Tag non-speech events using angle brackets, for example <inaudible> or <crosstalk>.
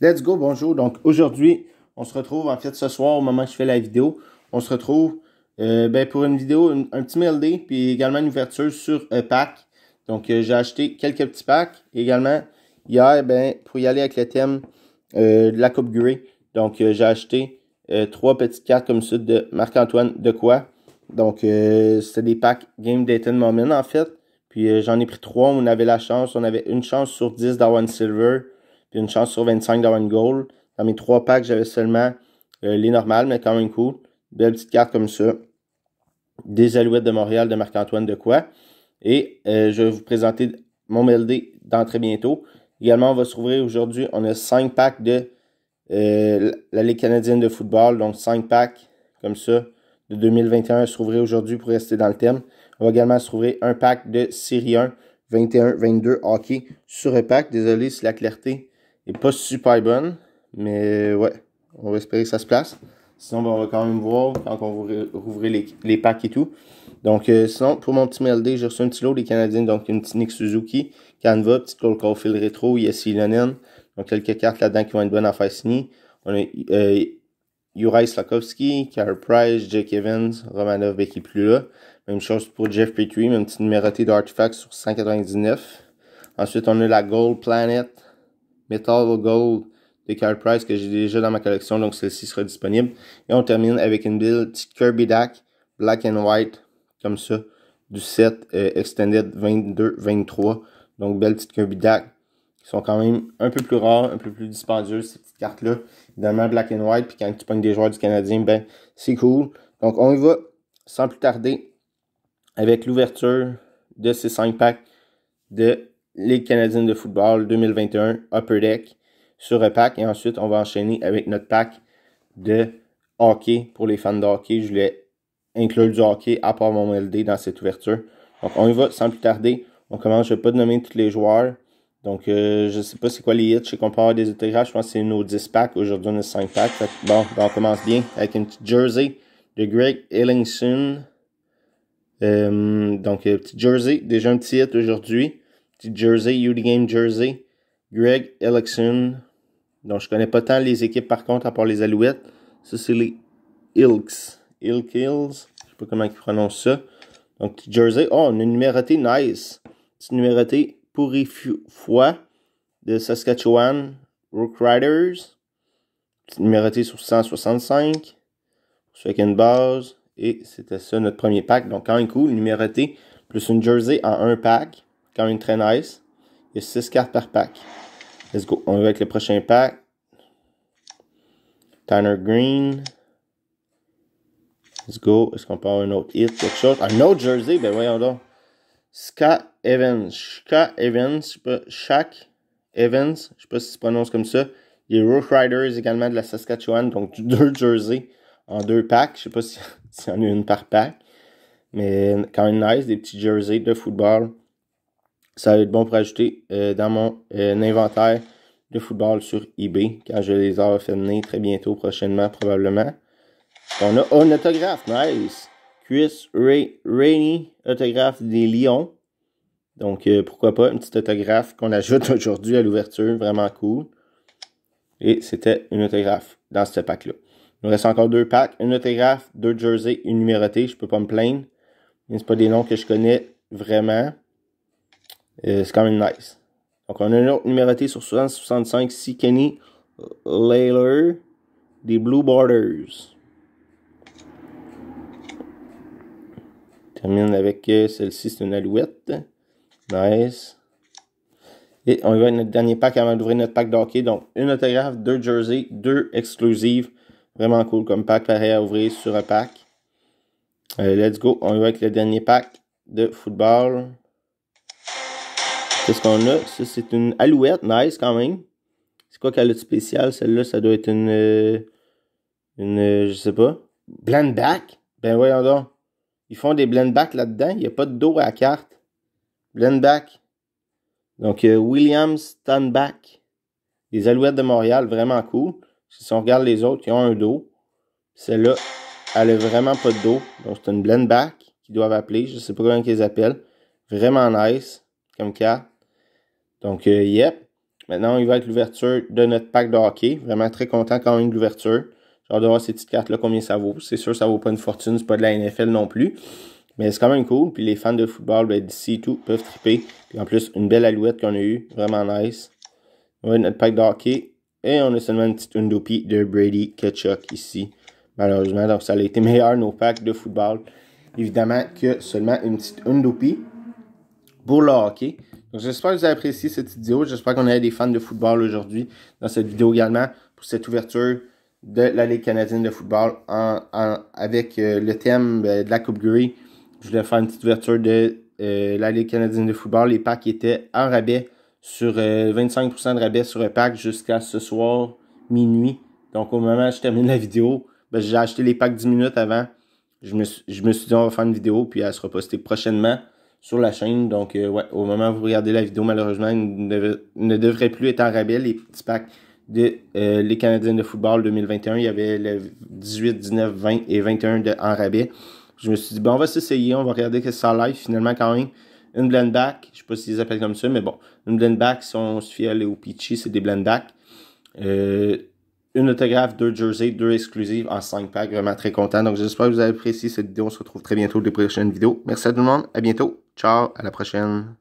Let's go, bonjour. Donc aujourd'hui, on se retrouve, en fait ce soir, au moment que je fais la vidéo, on se retrouve euh, ben, pour une vidéo, un, petit mail puis également une ouverture sur un euh, pack. Donc euh, j'ai acheté quelques petits packs. également, hier, ben, pour y aller avec le thème de la Coupe Grey, donc j'ai acheté trois petites cartes comme ça de Marc-Antoine de quoi. Donc c'était des packs Game Dayton Moment en fait. Puis j'en ai pris trois, on avait la chance, on avait une chance sur 10 d'avoir une silver une chance sur 25 d'avoir une goal. Dans mes trois packs, j'avais seulement euh, les normales, mais quand même cool. Belle petite carte comme ça. Des Alouettes de Montréal de Marc-Antoine de quoi Et euh, je vais vous présenter mon MLD dans très bientôt. Également, on va se trouver aujourd'hui, on a cinq packs de euh, la Ligue canadienne de football. Donc cinq packs comme ça de 2021 se trouver aujourd'hui pour rester dans le thème. On va également se trouver un pack de Série 1, 21, 22 hockey sur un pack. Désolé si la clarté est pas super bonne, mais ouais, on va espérer que ça se place. Sinon, ben, on va quand même voir quand on va rouvrir les, packs et tout. Donc, euh, sinon, pour mon petit MLD, j'ai reçu un petit lot des Canadiens. Donc, une petite Nick Suzuki, Canva, petite Cole Caulfield Retro, Yessi Lennon. Donc, quelques cartes là-dedans qui vont être bonnes à faire signer. On a euh, Uri Slakowski, Carey Price, Jake Evans, Romanov, Becky plus là. Même chose pour Jeff Petrie, même petit numéroté d'artifacts sur 199. Ensuite, on a la Gold Planet, Metal Gold de Card Price que j'ai déjà dans ma collection, donc celle-ci sera disponible. Et on termine avec une petite Kirby Dak Black and White, comme ça, du set euh, Extended 22-23. Donc, belle petite Kirby Dak qui sont quand même un peu plus rares, un peu plus dispendieuses, ces petites cartes-là. Évidemment, Black and White, puis quand tu pognes des joueurs du Canadien, ben, c'est cool. Donc, on y va sans plus tarder avec l'ouverture de ces 5 packs de Ligue canadienne de football 2021 Upper Deck sur un pack. Et ensuite, on va enchaîner avec notre pack de hockey pour les fans de hockey. Je voulais inclure du hockey à part mon LD dans cette ouverture. Donc, on y va sans plus tarder. On commence, je ne vais pas nommer tous les joueurs. Donc, euh, je ne sais pas c'est quoi les hits. Je sais qu'on peut des autographes. Je pense que c'est nos 10 packs. Aujourd'hui, on a 5 packs. bon, ben, on commence bien avec une petite jersey de Greg Ellingson. Euh, donc, une euh, petit jersey. Déjà un petit hit aujourd'hui. Petit jersey, UD Game jersey. Greg Ellickson. Donc, je connais pas tant les équipes par contre, à part les Alouettes. Ça, c'est les Ilks. Ilk Hills. Je sais pas comment ils prononcent ça. Donc, petit jersey. Oh, on a numéroté nice. Petit numéroté pourri fois de Saskatchewan Rook Riders. Petit numéroté sur 165. Sur une base. Et c'était ça notre premier pack. Donc, quand un coup, Numéroté plus une jersey en un pack quand même très nice. Il y a 6 cartes par pack. Let's go. On va avec le prochain pack. Tanner Green. Let's go. Est-ce qu'on peut avoir un autre hit, quelque chose? Un autre jersey? Ben voyons donc. Scott Evans. Scott Evans. Je sais pas. Shaq Evans. Je sais pas si se prononce comme ça. Il y a Roof Riders également de la Saskatchewan. Donc <laughs> deux jerseys en deux packs. Je sais pas <laughs> s'il si y en a une par pack. Mais quand même nice. Des petits jerseys de football ça va être bon pour ajouter euh, dans mon euh, inventaire de football sur eBay quand je les aurai fait très bientôt, prochainement probablement. On a un autographe, nice! Chris Ray, Rainey, autographe des Lions. Donc euh, pourquoi pas, une petite autographe qu'on ajoute <laughs> aujourd'hui à l'ouverture, vraiment cool. Et c'était une autographe dans ce pack-là. Il nous reste encore deux packs, une autographe, deux jerseys, une numérotée, je peux pas me plaindre. Mais c'est pas des noms que je connais vraiment c'est quand même nice. Donc, on a une autre numéroté sur 65, si Kenny Layler des Blue Borders. termine avec euh, celle-ci, c'est une alouette. Nice. Et on va va notre dernier pack avant d'ouvrir notre pack d'hockey. Donc, une autographe, deux jerseys, deux exclusives. Vraiment cool comme pack, pareil à ouvrir sur un pack. Euh, let's go. On y va avec le dernier pack de football. Qu'est-ce qu'on a? Ça, c'est une alouette. Nice, quand même. C'est quoi qu'elle a de spécial? Celle-là, ça doit être une... Euh, une... Euh, je sais pas. Blend back? Ben voyons donc. Ils font des blendbacks back là-dedans. Il n'y a pas de dos à la carte. Blend back. Donc, euh, Williams back Les alouettes de Montréal, vraiment cool. Si on regarde les autres, ils ont un dos. Celle-là, elle n'a vraiment pas de dos. Donc, c'est une blend back qu'ils doivent appeler. Je ne sais pas comment ils appellent. Vraiment nice comme carte. Donc, euh, yep. Maintenant, il va être l'ouverture de notre pack de hockey. Vraiment très content quand même de l'ouverture. J'ai de voir ces petites cartes-là, combien ça vaut. C'est sûr, ça vaut pas une fortune, c'est pas de la NFL non plus. Mais c'est quand même cool. Puis les fans de football, ben, d'ici et tout, peuvent triper. Puis en plus, une belle alouette qu'on a eue. Vraiment nice. On a notre pack de hockey. Et on a seulement une petite Undopi de Brady Ketchuk ici. Malheureusement, donc ça a été <laughs> meilleur nos packs de football. Évidemment que seulement une petite Undopi pour hockey. Donc, j'espère que vous avez apprécié cette vidéo. J'espère qu'on a des fans de football aujourd'hui dans cette vidéo également pour cette ouverture de la Ligue canadienne de football en, avec euh, le thème ben, de la Coupe Grey. Je voulais faire une petite ouverture de euh, la Ligue canadienne de football. Les packs étaient en rabais sur 25% euh, de rabais sur un pack jusqu'à ce soir minuit. Donc au moment où je termine la vidéo, ben, j'ai acheté les packs 10 minutes avant. Je me, suis, je me suis dit on va faire une vidéo puis elle sera postée prochainement sur la chaîne. Donc, euh, ouais, au moment où vous regardez la vidéo, malheureusement, il ne, devrait plus être en rabais les petits packs de euh, les Canadiens de football 2021. Il y avait le 18, 19, 20 et 21 de, en rabais. Je me suis dit, bon, on va s'essayer, on va regarder que ça live finalement quand même. Une blend back, je sais pas s'ils ils appellent comme ça, mais bon, une blend back, si on se fie à au Pichi, c'est des blend back. Euh, une autographe, deux jerseys, deux exclusives en 5 packs. Vraiment très content. Donc, j'espère que vous avez apprécié cette vidéo. On se retrouve très bientôt pour les prochaines vidéos. Merci à tout le monde. À bientôt. Ciao, à la prochaine.